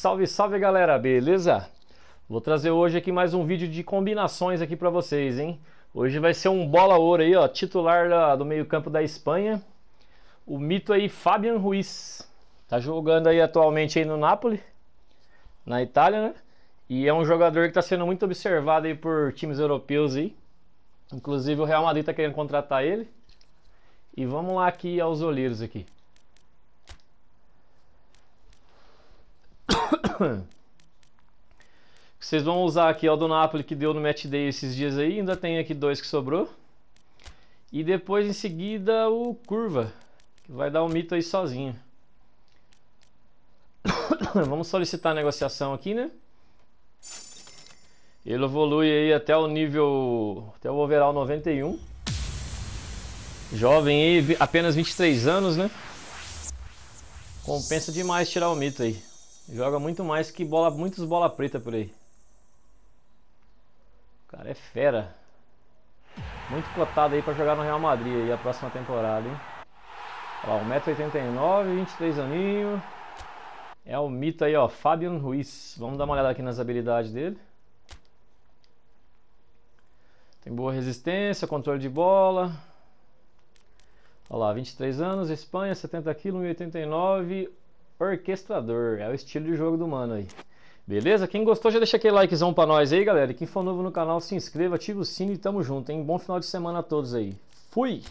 Salve, salve galera, beleza? Vou trazer hoje aqui mais um vídeo de combinações aqui para vocês, hein? Hoje vai ser um bola ouro aí, ó, titular da, do meio campo da Espanha. O mito aí, Fabian Ruiz. Tá jogando aí atualmente aí no Napoli, na Itália, né? E é um jogador que está sendo muito observado aí por times europeus aí. Inclusive o Real Madrid tá querendo contratar ele. E vamos lá aqui aos olheiros aqui. Vocês vão usar aqui ó, do Napoli que deu no match day esses dias aí. Ainda tem aqui dois que sobrou. E depois em seguida o Curva. Que vai dar um mito aí sozinho. Vamos solicitar a negociação aqui, né? Ele evolui aí até o nível. Até o overall 91. Jovem aí, apenas 23 anos, né? Compensa demais tirar o mito aí. Joga muito mais que bola, muitos bola preta por aí. O cara é fera. Muito cotado aí para jogar no Real Madrid aí a próxima temporada, hein? lá, 1,89m, 23 aninho. É o mito aí, ó, Fabian Ruiz. Vamos dar uma olhada aqui nas habilidades dele. Tem boa resistência, controle de bola. Olha lá, 23 anos, Espanha, 70kg, 1,89m, orquestrador. É o estilo de jogo do mano aí. Beleza? Quem gostou, já deixa aquele likezão pra nós aí, galera. Quem for novo no canal, se inscreva, ativa o sino e tamo junto, hein? Bom final de semana a todos aí. Fui!